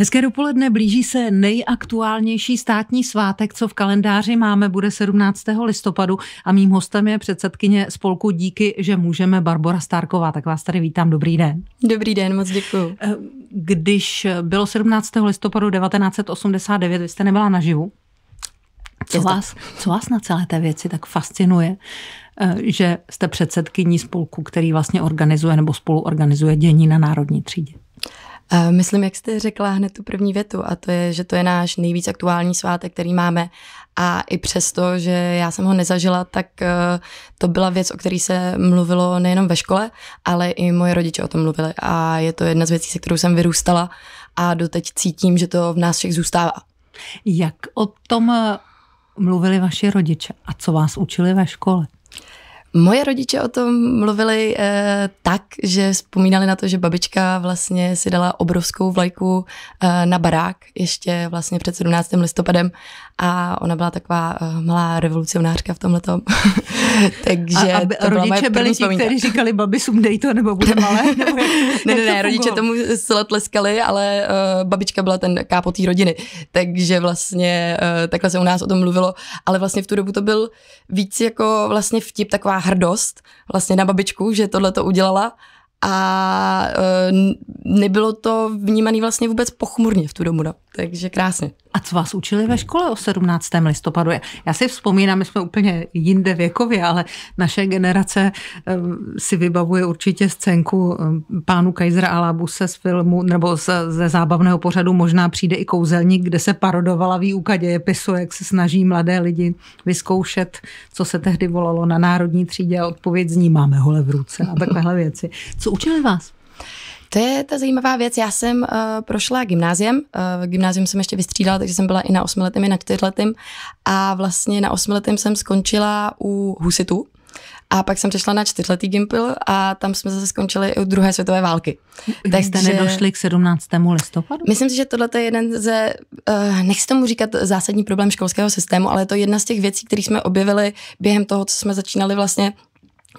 Hezké dopoledne, blíží se nejaktuálnější státní svátek, co v kalendáři máme, bude 17. listopadu a mým hostem je předsedkyně spolku Díky, že můžeme Barbora Stárková. Tak vás tady vítám, dobrý den. Dobrý den, moc děkuji. Eh, když bylo 17. listopadu 1989, vy jste nebyla naživu, co vás, co vás na celé té věci tak fascinuje, eh, že jste předsedkyní spolku, který vlastně organizuje nebo spoluorganizuje dění na národní třídě? Myslím, jak jste řekla hned tu první větu, a to je, že to je náš nejvíc aktuální svátek, který máme. A i přesto, že já jsem ho nezažila, tak eh, to byla věc, o které se mluvilo nejenom ve škole, ale i moje rodiče o tom mluvili. A je to jedna z věcí, se kterou jsem vyrůstala a doteď cítím, že to v nás všech zůstává. Jak o tom eh, mluvili vaši rodiče a co vás učili ve škole? Moje rodiče o tom mluvili eh, tak, že vzpomínali na to, že babička vlastně si dala obrovskou vlajku eh, na barák ještě vlastně před 17. listopadem a ona byla taková uh, malá revolucionářka v tomhle Takže a, a to rodiče byli ti, kteří říkali, babi, sumdej to, nebo bude malé? ne, ne, ne, rodiče tomu sile tleskali, ale uh, babička byla ten kápo té rodiny. Takže vlastně uh, takhle se u nás o tom mluvilo, ale vlastně v tu dobu to byl víc jako vlastně vtip, taková hrdost vlastně na babičku, že tohle to udělala a e, nebylo to vnímané vlastně vůbec pochmurně v tu dobu, no. takže krásně. A co vás učili ve škole o 17. listopadu? Já si vzpomínám, my jsme úplně jinde věkově, ale naše generace si vybavuje určitě scénku pánu Kajzera Alabuse z filmu nebo z, ze zábavného pořadu Možná přijde i kouzelník, kde se parodovala výuka dějepisu, jak se snaží mladé lidi vyzkoušet, co se tehdy volalo na národní třídě a odpověď zní máme hole v ruce a takovéhle věci. Co učili vás? To je ta zajímavá věc. Já jsem uh, prošla gymnáziem. Uh, eh, gymnáziu jsem ještě vystřídala, takže jsem byla i na osmiletém, i na čtyřletém. A vlastně na osmiletém jsem skončila u Husitu. A pak jsem přešla na čtyřletý gimpil a tam jsme zase skončili u druhé světové války. Vy Takže jste nedošli k 17. listopadu? Myslím si, že tohle je jeden ze, eh, nechci tomu říkat zásadní problém školského systému, ale je to jedna z těch věcí, které jsme objevili během toho, co jsme začínali vlastně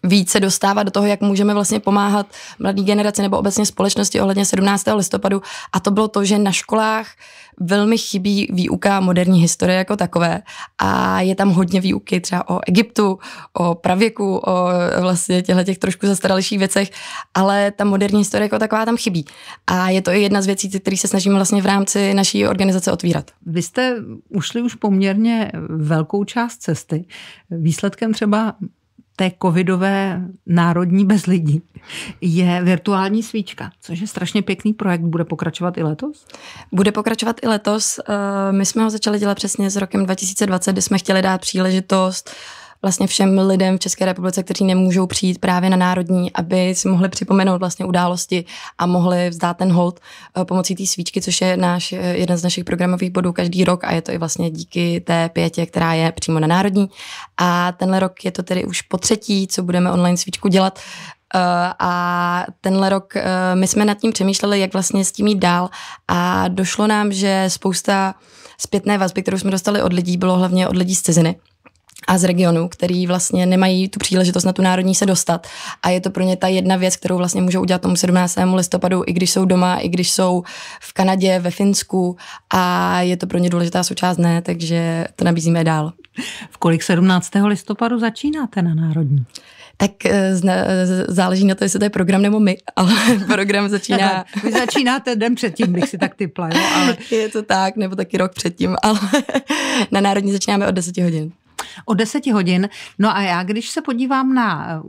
více dostávat do toho, jak můžeme vlastně pomáhat mladé generaci nebo obecně společnosti ohledně 17. listopadu. A to bylo to, že na školách velmi chybí výuka moderní historie jako takové a je tam hodně výuky třeba o Egyptu, o pravěku, o vlastně těchto těch trošku zastaralších věcech, ale ta moderní historie jako taková tam chybí. A je to i jedna z věcí, které se snažíme vlastně v rámci naší organizace otvírat. Vy jste ušli už poměrně velkou část cesty. Výsledkem třeba té covidové národní lidí je virtuální svíčka, což je strašně pěkný projekt. Bude pokračovat i letos? Bude pokračovat i letos. Eh, my jsme ho začali dělat přesně s rokem 2020, kdy jsme chtěli dát příležitost uh, vlastně všem lidem v České republice, kteří nemůžou přijít právě na národní, aby si mohli připomenout vlastně události a mohli vzdát ten hold eh, pomocí té svíčky, což je náš, eh, jeden z našich programových bodů každý rok a je to i vlastně díky té pětě, která je přímo na národní. A tenhle rok je to tedy už po třetí, co budeme online svíčku dělat. Uh, a tenhle rok uh, my jsme nad tím přemýšleli, jak vlastně s tím jít dál a došlo nám, že spousta zpětné vazby, kterou jsme dostali od lidí, bylo hlavně od lidí z ciziny a z regionu, který vlastně nemají tu příležitost na tu národní se dostat. A je to pro ně ta jedna věc, kterou vlastně můžou udělat tomu 17. listopadu, i když jsou doma, i když jsou v Kanadě, ve Finsku a je to pro ně důležitá součást ne, takže to nabízíme dál. V kolik 17. listopadu začínáte na národní? Tak eh, záleží na to, jestli to je program nebo my, ale program začíná... Vy začínáte den předtím, bych si tak typla, jo? Ale... Je to tak, nebo taky rok předtím, ale na Národní začínáme od 10 hodin. O 10 hodin. No a já, když se podívám na eh,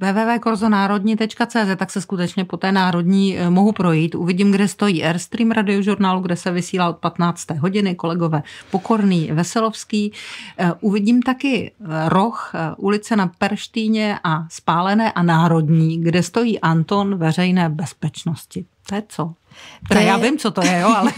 www.korzonárodní.cz, tak se skutečně po té národní eh, mohu projít. Uvidím, kde stojí Airstream radiožurnálu, kde se vysílá od 15. hodiny kolegové Pokorný, Veselovský. Eh, uvidím taky roh ulice na Perštíně a Spálené a Národní, kde stojí Anton veřejné bezpečnosti. To je co? Teda je... já vím, co to je, jo, ale...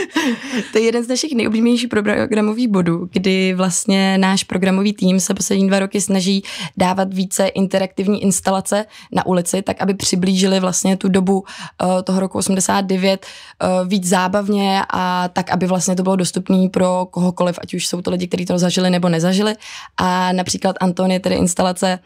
to je jeden z našich nejoblíbenějších programových bodů, kdy vlastně náš programový tým se poslední dva roky snaží dávat více interaktivní instalace na ulici, tak aby přiblížili vlastně tu dobu uh, toho roku 89 uh, eh, víc zábavně a tak, aby vlastně to bylo dostupné pro kohokoliv, ať už jsou to lidi, kteří to zažili nebo nezažili. A například Anton je tedy instalace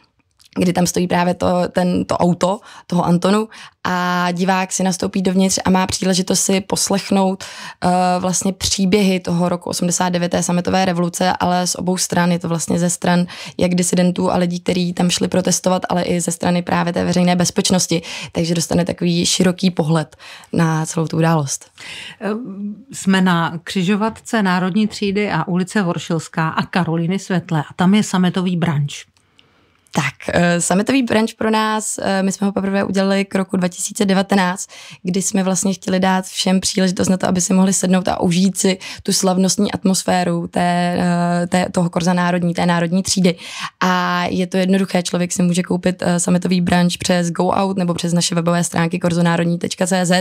kdy tam stojí právě to, ten, to auto toho Antonu a divák si nastoupí dovnitř a má příležitost si poslechnout uh, vlastně příběhy toho roku 89. sametové revoluce, ale z obou stran, je to vlastně ze stran jak disidentů a lidí, kteří tam šli protestovat, ale i ze strany právě té veřejné bezpečnosti, takže dostane takový široký pohled na celou tu událost. Eh, jsme na křižovatce Národní třídy a ulice Voršilská a Karoliny Světle a tam je sametový branč. Tak, eh, sametový branch pro nás, eh, my jsme ho poprvé udělali k roku 2019, kdy jsme vlastně chtěli dát všem příležitost na to, aby si mohli sednout a užít si tu slavnostní atmosféru té, eh, té, toho korza národní, té národní třídy. A je to jednoduché, člověk si může koupit sametový branch přes Go Out nebo přes naše webové stránky korzonárodní.cz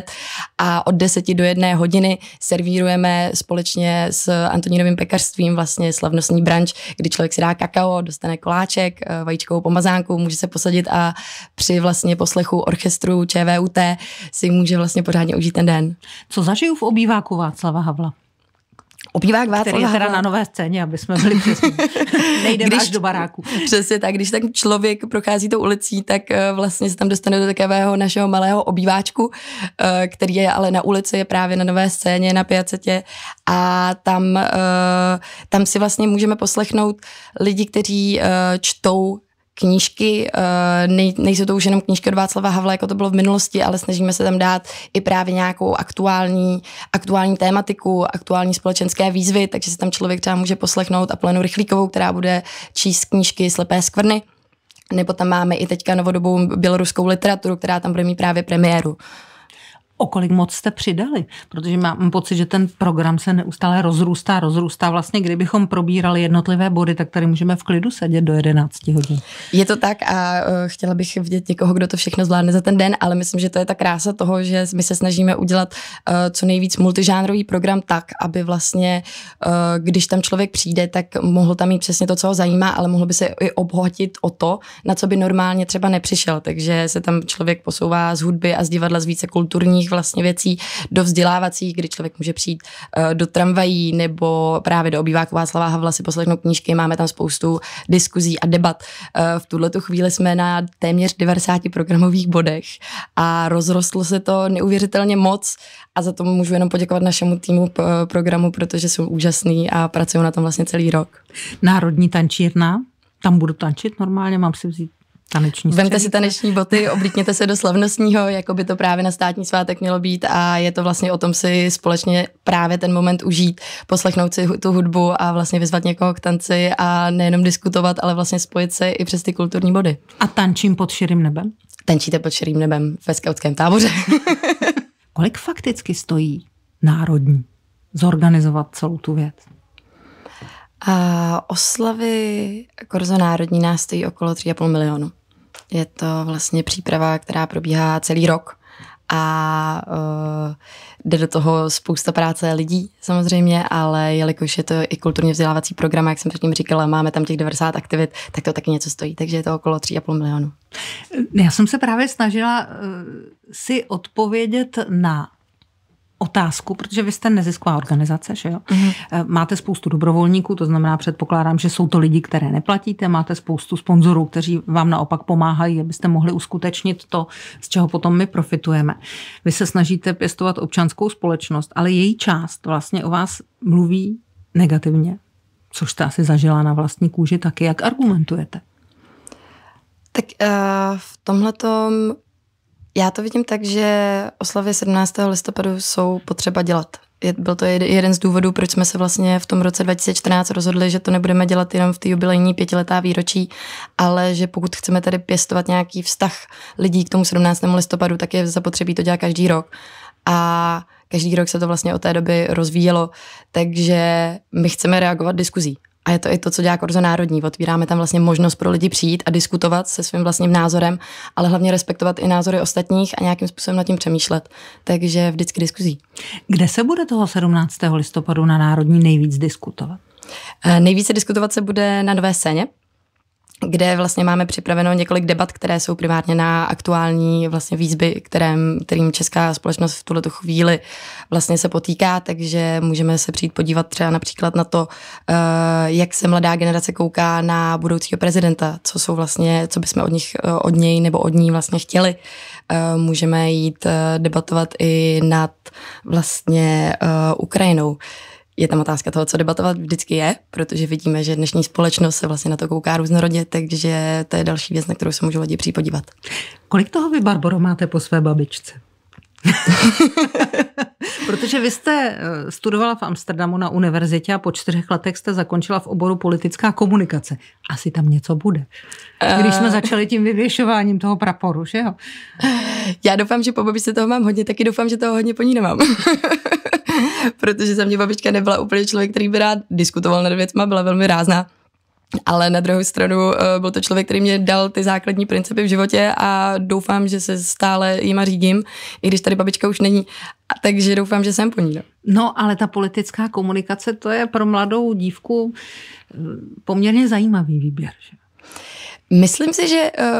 a od 10 do 1 hodiny servírujeme společně s Antonínovým pekařstvím vlastně slavnostní branch, kdy člověk si dá kakao, dostane koláček, vajíčkou nějakou pomazánku, může se posadit a při vlastně poslechu orchestru ČVUT si může vlastně pořádně užít ten den. Co zažiju v obýváku Václava Havla? Obývák Václava. Který je teda na nové scéně, aby jsme byli přesně. Nejdeme když, až do baráku. Přesně tak. Když tak člověk prochází tou ulicí, tak eh, vlastně se tam dostane do takového našeho malého obýváčku, eh, který je ale na ulici, je právě na nové scéně, na piacetě a tam, eh, tam si vlastně můžeme poslechnout lidi, kteří čtou knížky. Eh, nej, nejsou to už jenom knížky od Václava Havla, jako to bylo v minulosti, ale snažíme se tam dát i právě nějakou aktuální, aktuální tématiku, aktuální společenské výzvy, takže se tam člověk třeba může poslechnout a plenu Rychlíkovou, která bude číst knížky Slepé skvrny. Nebo tam máme i teďka novodobou běloruskou literaturu, která tam bude mít právě premiéru o kolik moc jste přidali, protože mám pocit, že ten program se neustále rozrůstá, rozrůstá. Vlastně, kdybychom probírali jednotlivé body, tak tady můžeme v klidu sedět do 11 hodin. Je to tak a e, chtěla bych vidět někoho, kdo to všechno zvládne za ten den, ale myslím, že to je ta krása toho, že my se snažíme udělat e, co nejvíc multižánrový program tak, aby vlastně, e, když tam člověk přijde, tak mohl tam mít přesně to, co ho zajímá, ale mohl by se i obhotit o to, na co by normálně třeba nepřišel. Takže se tam člověk posouvá z hudby a z divadla z více kulturních dalších vlastně věcí do vzdělávacích, kdy člověk může přijít eh, do tramvají nebo právě do obýváku Václava Havla si poslechnout knížky. Máme tam spoustu diskuzí a debat. Eh, v tuhle tu chvíli jsme na téměř 90 programových bodech a rozrostlo se to neuvěřitelně moc a za to můžu jenom poděkovat našemu týmu eh, programu, protože jsou úžasný a pracují na tom vlastně celý rok. Národní tančírna, tam budu tančit normálně, mám si vzít Taneční Vemte si taneční boty, oblíkněte se do slavnostního, jako by to právě na státní svátek mělo být a je to vlastně o tom si společně právě ten moment užít, poslechnout si tu hudbu a vlastně vyzvat někoho k tanci a nejenom diskutovat, ale vlastně spojit se i přes ty kulturní body. A tančím pod širým nebem? Tančíte pod širým nebem ve skautském táboře. Kolik fakticky stojí národní zorganizovat celou tu věc? A oslavy Korzo jako Národní nás stojí okolo 3,5 milionu. Je to vlastně příprava, která probíhá celý rok a uh, jde do toho spousta práce lidí samozřejmě, ale jelikož je to i kulturně vzdělávací program, jak jsem předtím říkala, máme tam těch 90 aktivit, tak to taky něco stojí, takže je to okolo 3,5 milionu. Já jsem se právě snažila uh, si odpovědět na otázku, protože vy jste nezisková organizace, že jo? Mm-hmm. Máte spoustu dobrovolníků, to znamená, předpokládám, že jsou to lidi, které neplatíte, máte spoustu sponzorů, kteří vám naopak pomáhají, abyste mohli uskutečnit to, z čeho potom my profitujeme. Vy se snažíte pěstovat občanskou společnost, ale její část vlastně o vás mluví negativně, což jste asi zažila na vlastní kůži taky. Jak argumentujete? Tak uh, v tomhletom já to vidím tak, že oslavy 17. listopadu jsou potřeba dělat. Je, byl to jeden z důvodů, proč jsme se vlastně v tom roce 2014 rozhodli, že to nebudeme dělat jenom v té jubilejní pětiletá výročí, ale že pokud chceme tady pěstovat nějaký vztah lidí k tomu 17. listopadu, tak je zapotřebí to dělat každý rok. A každý rok se to vlastně od té doby rozvíjelo, takže my chceme reagovat diskuzí. A je to i to, co dělá Korzo Národní. Otvíráme tam vlastně možnost pro lidi přijít a diskutovat se svým vlastním názorem, ale hlavně respektovat i názory ostatních a nějakým způsobem nad tím přemýšlet. Takže vždycky diskuzí. Kde se bude toho 17. listopadu na Národní nejvíc diskutovat? Eh, nejvíce diskutovat se bude na Nové scéně, kde vlastně máme připraveno několik debat, které jsou primárně na aktuální vlastně výzvy, kterým, kterým česká společnost v tuhle chvíli vlastně se potýká, takže můžeme se přijít podívat třeba například na to, eh, jak se mladá generace kouká na budoucího prezidenta, co jsou vlastně, co bychom od, nich, eh, od něj nebo od ní vlastně chtěli. Eh, můžeme jít debatovat i nad vlastně Ukrajinou je tam otázka toho, co debatovat vždycky je, protože vidíme, že dnešní společnost se vlastně na to kouká různorodě, takže to je další věc, na kterou se můžou lidi připodívat. Kolik toho vy, Barboro, máte po své babičce? Protože vy jste eh, studovala v Amsterdamu na univerzitě a po čtyřech letech jste zakončila v oboru politická komunikace. Asi tam něco bude. Když jsme eh. začali tím vyvěšováním toho praporu, že jo? Já doufám, že po babičce toho mám hodně, taky doufám, že toho hodně po ní nemám. protože za mě babička nebyla úplně člověk, který by rád diskutoval nad věcma, byla velmi rázná. Ale na druhou stranu eh, byl to člověk, který mě dal ty základní principy v životě a doufám, že se stále jima řídím, i když tady babička už není. Takže doufám, že jsem po ní. No. no, ale ta politická komunikace, to je pro mladou dívku eh, poměrně zajímavý výběr. Že? Myslím si, že eh,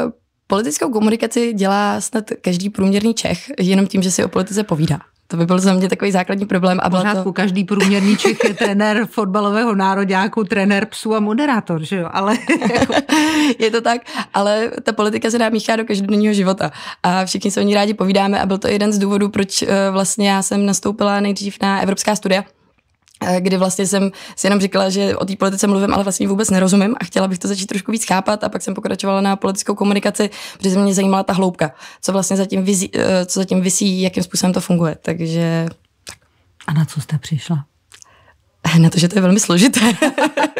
politickou komunikaci dělá snad každý průměrný Čech, jenom tím, že si o politice povídá. To by byl za mě takový základní problém. A byla to... každý průměrný Čech je trenér fotbalového nároďáku, trenér psů a moderátor, že jo? Ale... je to tak, ale ta politika se nám míchá do každodenního života a všichni se o ní rádi povídáme a byl to jeden z důvodů, proč eh, vlastně já jsem nastoupila nejdřív na Evropská studia Eh, kdy vlastně jsem si jenom říkala, že o té politice mluvím, ale vlastně vůbec nerozumím a chtěla bych to začít trošku víc chápat a pak jsem pokračovala na politickou komunikaci, protože mě zajímala ta hloubka, co vlastně zatím, vizí, eh, co zatím visí, jakým způsobem to funguje, takže... Tak. A na co jste přišla? Eh, na to, že to je velmi složité.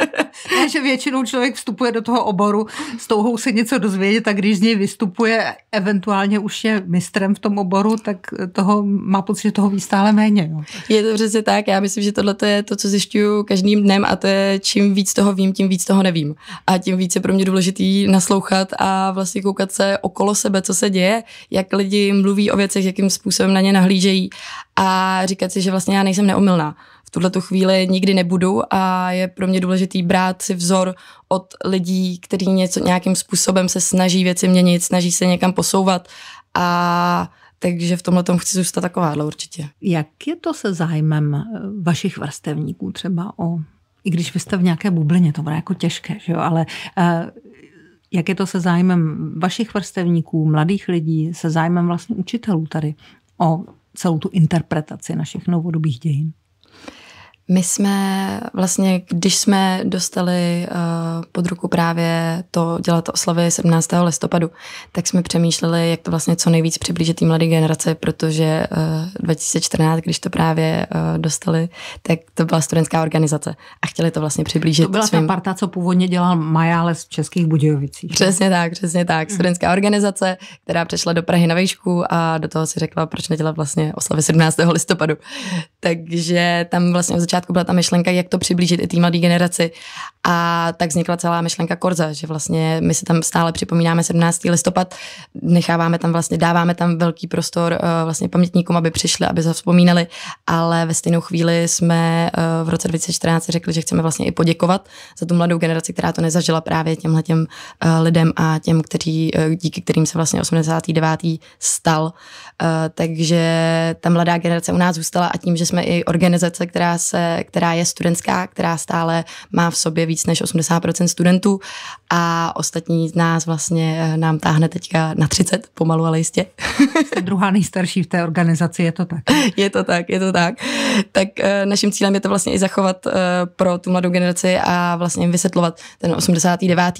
že většinou člověk vstupuje do toho oboru s touhou se něco dozvědět a když z něj vystupuje, eventuálně už je mistrem v tom oboru, tak toho má pocit, že toho ví stále méně. Jo. Je to přesně tak. Já myslím, že tohle je to, co zjišťuju každým dnem a to je, čím víc toho vím, tím víc toho nevím. A tím víc je pro mě důležitý naslouchat a vlastně koukat se okolo sebe, co se děje, jak lidi mluví o věcech, jakým způsobem na ně nahlížejí a říkat si, že vlastně já nejsem neomylná tuhle tu chvíli nikdy nebudu a je pro mě důležitý brát si vzor od lidí, kteří něco nějakým způsobem se snaží věci měnit, snaží se někam posouvat a takže v tomhle tom chci zůstat takováhle určitě. Jak je to se zájmem eh, vašich vrstevníků třeba o, i když vy jste v nějaké bublině, to bude jako těžké, že jo, ale eh, jak je to se zájmem vašich vrstevníků, mladých lidí, se zájmem vlastně učitelů tady o celou tu interpretaci našich novodobých dějin? My jsme vlastně, když jsme dostali eh, pod ruku právě to dělat oslavy 17. listopadu, tak jsme přemýšleli, jak to vlastně co nejvíc přiblížit té mladé generace, protože 2014, eh, když to právě eh, dostali, tak to byla studentská organizace a chtěli to vlastně přiblížit. To byla svým... ta parta, co původně dělal Majáles v Českých Budějovicích. Přesně tak, přesně tak. Mm. Studentská organizace, která přešla do Prahy na výšku a do toho si řekla, proč nedělat vlastně oslavy 17. listopadu. Takže tam vlastně v začátku začátku byla ta myšlenka, jak to přiblížit i té mladé generaci. A tak vznikla celá myšlenka Korza, že vlastně my si tam stále připomínáme 17. listopad, necháváme tam vlastně, dáváme tam velký prostor eh, vlastně pamětníkům, aby přišli, aby zavzpomínali, ale ve stejnou chvíli jsme eh, v roce 2014 řekli, že chceme vlastně i poděkovat za tu mladou generaci, která to nezažila právě těmhle těm eh, lidem a těm, kteří, díky kterým se vlastně 89. stal. Takže ta mladá generace u nás zůstala a tím, že jsme i organizace, která se která je studentská, která stále má v sobě víc než 80% studentů a ostatní z nás vlastně eh, nám táhne teďka na 30, pomalu, ale jistě. Jste druhá nejstarší v té organizaci, je to tak? Je to tak, je to tak. Tak eh, naším cílem je to vlastně i zachovat eh, pro tu mladou generaci a vlastně jim vysvětlovat ten 89.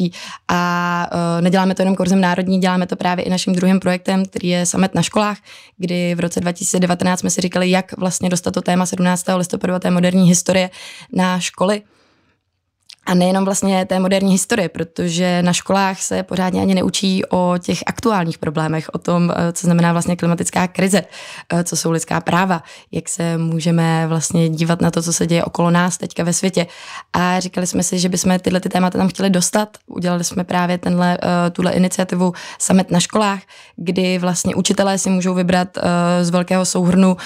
A neděláme to jenom kurzem národní, děláme to právě i naším druhým projektem, který je Samet na školách, kdy v roce 2019 jsme si říkali, jak vlastně dostat to téma 17. listopadu a té moderní moderní historie na školy a nejenom vlastně té moderní historie, protože na školách se pořádně ani neučí o těch aktuálních problémech, o tom, eh, co znamená vlastně klimatická krize, eh, co jsou lidská práva, jak se můžeme vlastně dívat na to, co se děje okolo nás teďka ve světě. A říkali jsme si, že bychom tyhle ty témata tam chtěli dostat. Udělali jsme právě tenhle, eh, tuhle iniciativu Summit na školách, kdy vlastně učitelé si můžou vybrat z velkého souhrnu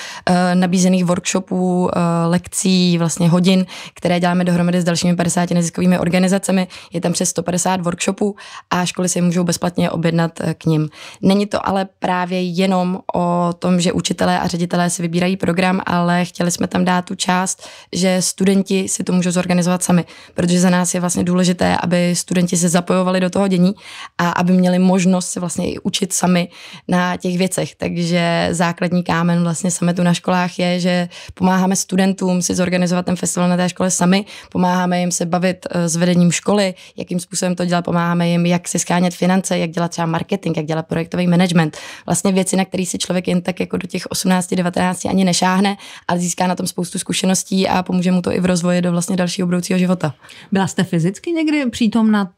nabízených workshopů, lekcí, vlastně hodin, které děláme dohromady s dalšími 50 neziskovými organizacemi. Je tam přes 150 workshopů a školy si můžou bezplatně objednat eh, k ním. Není to ale právě jenom o tom, že učitelé a ředitelé si vybírají program, ale chtěli jsme tam dát tu část, že studenti si to můžou zorganizovat sami, protože za nás je vlastně důležité, aby studenti se zapojovali do toho dění a aby měli možnost se vlastně i učit sami na těch věcech. Takže základní kámen vlastně sametu na školách je, že pomáháme studentům si zorganizovat ten festival na té škole sami, pomáháme jim se bavit s vedením školy, jakým způsobem to dělat, pomáháme jim, jak si schánět finance, jak dělat třeba marketing, jak dělat projektový management. Vlastně věci, na které si člověk jen tak jako do těch 18, 19 ani nešáhne, ale získá na tom spoustu zkušeností a pomůže mu to i v rozvoji do vlastně dalšího budoucího života. Byla jste fyzicky někdy přítomna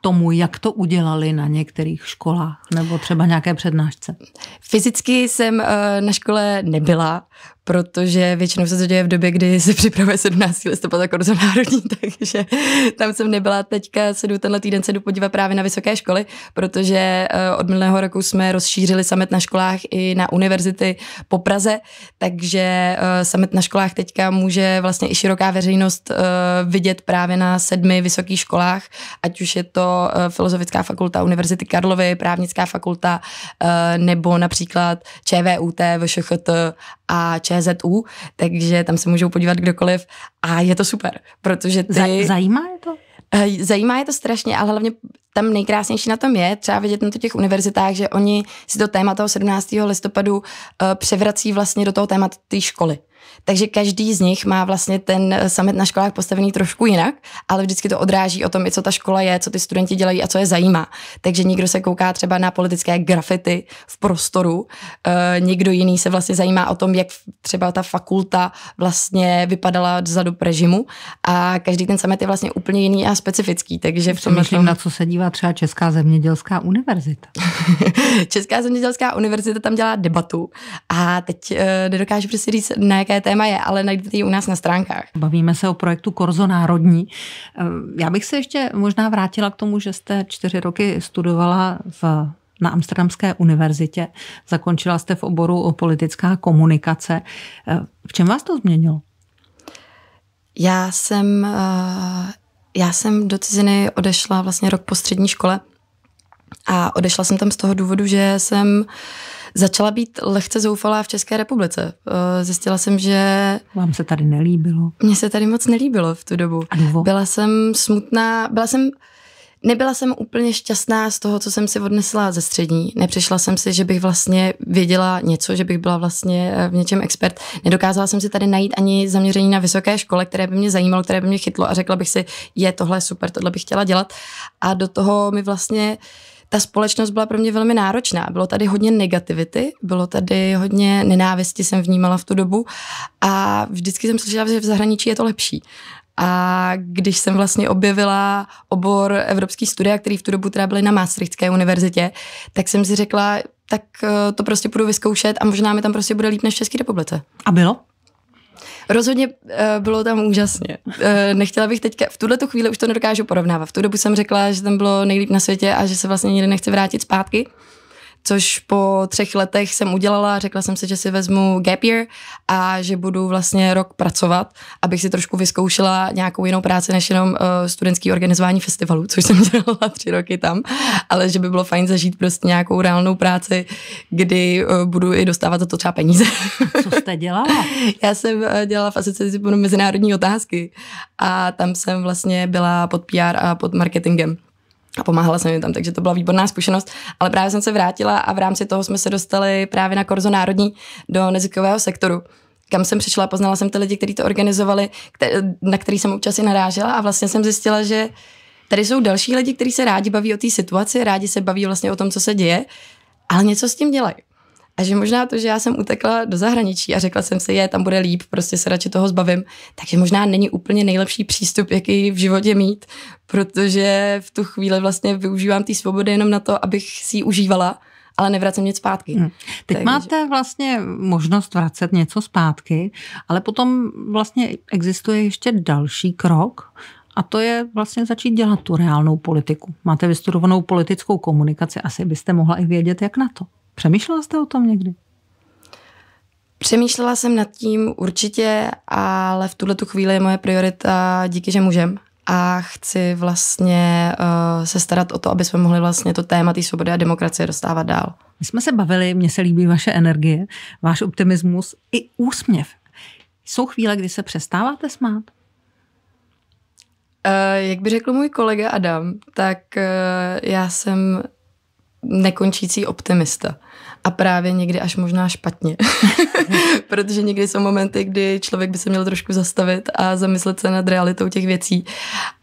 tomu, jak to udělali na některých školách nebo třeba nějaké přednášce? Fyzicky jsem eh, na škole nebyla, protože většinou se to děje v době, kdy se připravuje 17. listopada korzo národní, takže tam jsem nebyla. Teďka se jdu tenhle týden se jdu podívat právě na vysoké školy, protože eh, od minulého roku jsme rozšířili samet na školách i na univerzity po Praze, takže eh, samet na školách teďka může vlastně i široká veřejnost eh, vidět právě na sedmi vysokých školách, ať už je to Filozofická fakulta Univerzity Karlovy, Právnická fakulta nebo například ČVUT, VŠHT a ČVUT CZU, takže tam se můžou podívat kdokoliv a je to super, protože ty... Zaj- zajímá je to? Eh, zajímá je to strašně, ale hlavně tam nejkrásnější na tom je třeba vidět na těch univerzitách, že oni si to téma toho 17. listopadu uh, převrací vlastně do toho tématu té školy. Takže každý z nich má vlastně ten eh, summit na školách postavený trošku jinak, ale vždycky to odráží o tom, co ta škola je, co ty studenti dělají a co je zajímá. Takže někdo se kouká třeba na politické grafity v prostoru, e, někdo jiný se vlastně zajímá o tom, jak třeba ta fakulta vlastně vypadala za dob režimu a každý ten summit je vlastně úplně jiný a specifický. Takže v tom myslím, tom... na co se dívá třeba Česká zemědělská univerzita. Česká zemědělská univerzita tam dělá debatu a teď e, nedokážu přesně říct, na jaké jaké téma je, ale najdete ji u nás na stránkách. Bavíme se o projektu Korzo Národní. Ehm, já bych se ještě možná vrátila k tomu, že jste čtyři roky studovala v na Amsterdamské univerzitě. Zakončila jste v oboru o politická komunikace. Ehm, v čem vás to změnilo? Já jsem, eh, já jsem do ciziny odešla vlastně rok po střední škole a odešla jsem tam z toho důvodu, že jsem uh, začala být lehce zoufalá v České republice. Eh, zjistila jsem, že... Vám se tady nelíbilo? Mně se tady moc nelíbilo v tu dobu. Byla jsem smutná, byla jsem... Nebyla jsem úplně šťastná z toho, co jsem si odnesla ze střední. Nepřišla jsem si, že bych vlastně věděla něco, že bych byla vlastně eh, v něčem expert. Nedokázala jsem si tady najít ani zaměření na vysoké škole, které by mě zajímalo, které by mě chytlo a řekla bych si, je tohle super, tohle bych chtěla dělat. A do toho mi vlastně ta společnost byla pro mě velmi náročná. Bylo tady hodně negativity, bylo tady hodně nenávisti, jsem vnímala v tu dobu a vždycky jsem slyšela, že v zahraničí je to lepší. A když jsem vlastně objevila obor evropský studia, který v tu dobu teda byly na Maastrichtské univerzitě, tak jsem si řekla, tak eh, to prostě půjdu vyzkoušet a možná mi tam prostě bude líp než v České republice. A bylo? Rozhodně uh, bylo tam úžasně. Uh, nechtěla bych teďka, v tuhle chvíli už to nedokážu porovnávat. V tu dobu jsem řekla, že tam bylo nejlíp na světě a že se vlastně nikdy nechci vrátit zpátky což po třech letech jsem udělala, řekla jsem si, že si vezmu gap year a že budu vlastně rok pracovat, abych si trošku vyzkoušela nějakou jinou práci než jenom uh, studentský organizování festivalů, což jsem dělala tři roky tam, ale že by bylo fajn zažít prostě nějakou reálnou práci, kdy uh, budu i dostávat za to třeba peníze. Co jste dělala? Já jsem uh, dělala v asociaci mezinárodní otázky a tam jsem vlastně byla pod PR a pod marketingem a pomáhala jsem jim tam, takže to byla výborná zkušenost. Ale právě jsem se vrátila a v rámci toho jsme se dostali právě na Korzo Národní do nezikového sektoru kam jsem přišla, poznala jsem ty lidi, kteří to organizovali, na který jsem občas i narážela a vlastně jsem zjistila, že tady jsou další lidi, kteří se rádi baví o té situaci, rádi se baví vlastně o tom, co se děje, ale něco s tím dělají. A že možná to, že já jsem utekla do zahraničí a řekla jsem si, je, tam bude líp, prostě se radši toho zbavím, takže možná není úplně nejlepší přístup, jaký v životě mít, protože v tu chvíli vlastně využívám té svobody jenom na to, abych si ji užívala, ale nevracím nic zpátky. Hmm. Teď Takže... máte vlastně možnost vracet něco zpátky, ale potom vlastně existuje ještě další krok a to je vlastně začít dělat tu reálnou politiku. Máte vystudovanou politickou komunikaci, asi byste mohla i vědět, jak na to. Přemýšlela jste o tom někdy? Přemýšlela jsem nad tím určitě, ale v tuhle chvíli je moje priorita díky, že můžem a chci vlastně uh, se starat o to, aby jsme mohli vlastně to téma té svobody a demokracie dostávat dál. My jsme se bavili, mně se líbí vaše energie, váš optimismus i úsměv. Jsou chvíle, kdy se přestáváte smát? Uh, jak by řekl můj kolega Adam, tak uh, já jsem nekončící optimista. A právě někdy až možná špatně. Protože někdy jsou momenty, kdy člověk by se měl trošku zastavit a zamyslet se nad realitou těch věcí.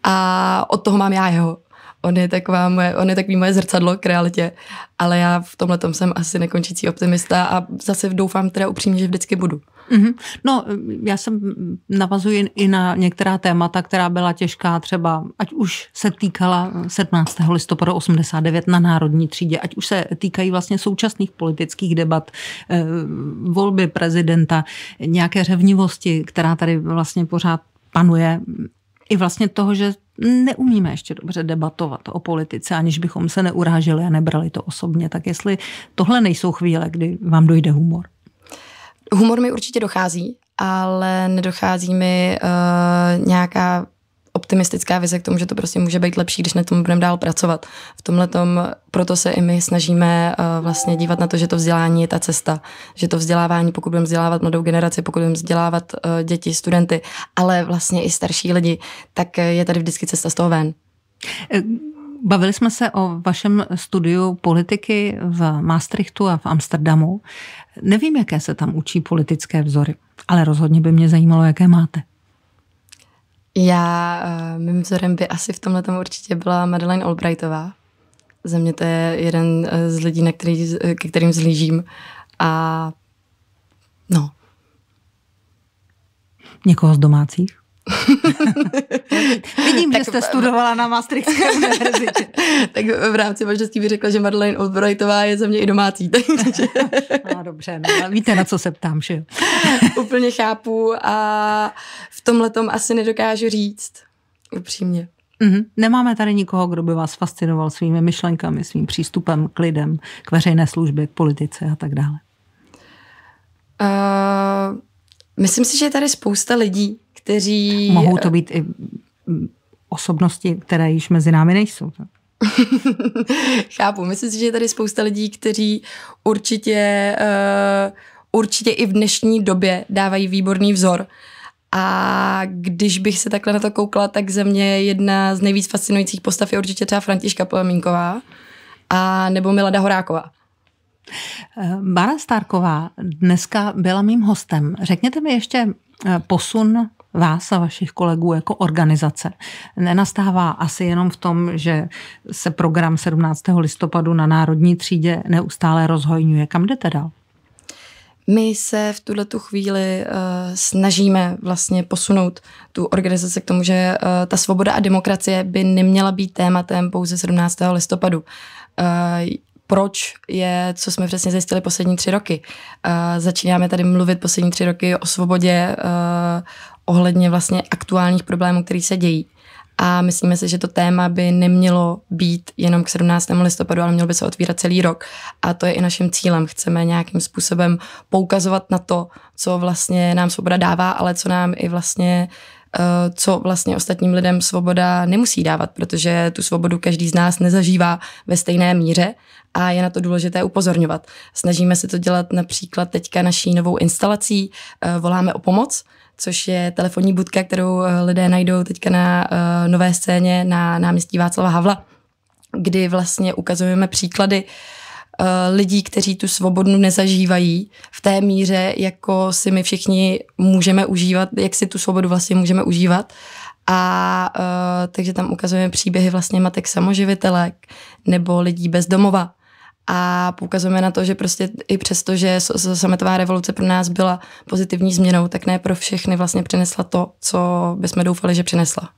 A od toho mám já jeho on je, taková moje, on je takový moje zrcadlo k realitě, ale já v tomhle jsem asi nekončící optimista a zase doufám teda upřímně, že vždycky budu. Mm-hmm. No, já jsem navazuji i na některá témata, která byla těžká třeba, ať už se týkala 17. listopadu 89 na národní třídě, ať už se týkají vlastně současných politických debat, eh, volby prezidenta, nějaké řevnivosti, která tady vlastně pořád panuje i vlastně toho, že neumíme ještě dobře debatovat o politice, aniž bychom se neuráželi a nebrali to osobně. Tak jestli tohle nejsou chvíle, kdy vám dojde humor? Humor mi určitě dochází, ale nedochází mi uh, nějaká optimistická vize k tomu, že to prostě může být lepší, když na tom budeme dál pracovat. V tomhle tom proto se i my snažíme uh, vlastně dívat na to, že to vzdělání je ta cesta, že to vzdělávání, pokud budeme vzdělávat mladou generaci, pokud budeme vzdělávat uh, děti, studenty, ale vlastně i starší lidi, tak eh, je tady vždycky cesta z toho ven. Bavili jsme se o vašem studiu politiky v Maastrichtu a v Amsterdamu. Nevím, jaké se tam učí politické vzory, ale rozhodně by mě zajímalo, jaké máte. Já, eh, mým vzorem by asi v tomhle tam určitě byla Madeleine Albrightová. Za mě to je jeden eh, z lidí, na který, ke kterým zlížím. A no. Někoho z domácích? Vidím, tak, že jste studovala na Maastrichtské univerzitě. tak v rámci možností bych řekla, že Madeleine Albrightová je za mě i domácí. no dobře, no, víte, na co se ptám, že Úplně chápu a v tomhle tom asi nedokážu říct, upřímně. Mm-hmm. Nemáme tady nikoho, kdo by vás fascinoval svými myšlenkami, svým přístupem k lidem, k veřejné službě, k politice a tak dále. Uh, myslím si, že je tady spousta lidí, kteří... Mohou to eh, být i mm, osobnosti, které již mezi námi nejsou. Chápu, myslím si, že je tady spousta lidí, kteří určitě, eh, určitě i v dnešní době dávají výborný vzor. A když bych se takhle na to koukla, tak ze mě jedna z nejvíc fascinujících postav je určitě třeba Františka Polemínková a nebo Milada Horáková. Eh, Bára Stárková dneska byla mým hostem. Řekněte mi ještě posun vás a vašich kolegů jako organizace nenastává asi jenom v tom, že se program 17. listopadu na Národní třídě neustále rozhojňuje. Kam jdete dál? My se v tuhle tu chvíli uh, snažíme vlastně posunout tu organizaci k tomu, že uh, ta svoboda a demokracie by neměla být tématem pouze 17. listopadu. Uh, proč je, co jsme přesně zjistili poslední tři roky. Uh, začínáme tady mluvit poslední tři roky o svobodě uh, ohledně vlastně aktuálních problémů, které se dějí. A myslíme si, že to téma by nemělo být jenom k 17. listopadu, ale mělo by se otvírat celý rok. A to je i naším cílem. Chceme nějakým způsobem poukazovat na to, co vlastně nám svoboda dává, ale co nám i vlastně uh, Eh, co vlastně ostatním lidem svoboda nemusí dávat, protože tu svobodu každý z nás nezažívá ve stejné míře a je na to důležité upozorňovat. Snažíme se to dělat například teďka naší novou instalací, eh, voláme o pomoc, což je telefonní budka, kterou eh, lidé najdou teďka na nové scéně na náměstí Václava Havla, kdy vlastně ukazujeme příklady uh, Eh, lidí, kteří tu svobodu nezažívají v té míře, jako si my všichni můžeme užívat, jak si tu svobodu vlastně můžeme užívat. A uh, takže tam ukazujeme příběhy vlastně matek samoživitelek nebo lidí bez domova, a poukazujeme na to, že prostě i přesto, že sametová revoluce pro nás byla pozitivní změnou, tak ne pro všechny vlastně přinesla to, co bychom doufali, že přinesla.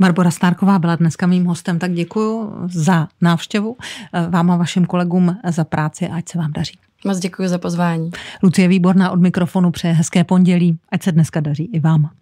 Barbara Stárková byla dneska mým hostem, tak děkuji za návštěvu, eh, vám a vašim kolegům za práci a ať se vám daří. Moc děkuji za pozvání. Lucie Výborná od mikrofonu přeje hezké pondělí, ať se dneska daří i vám.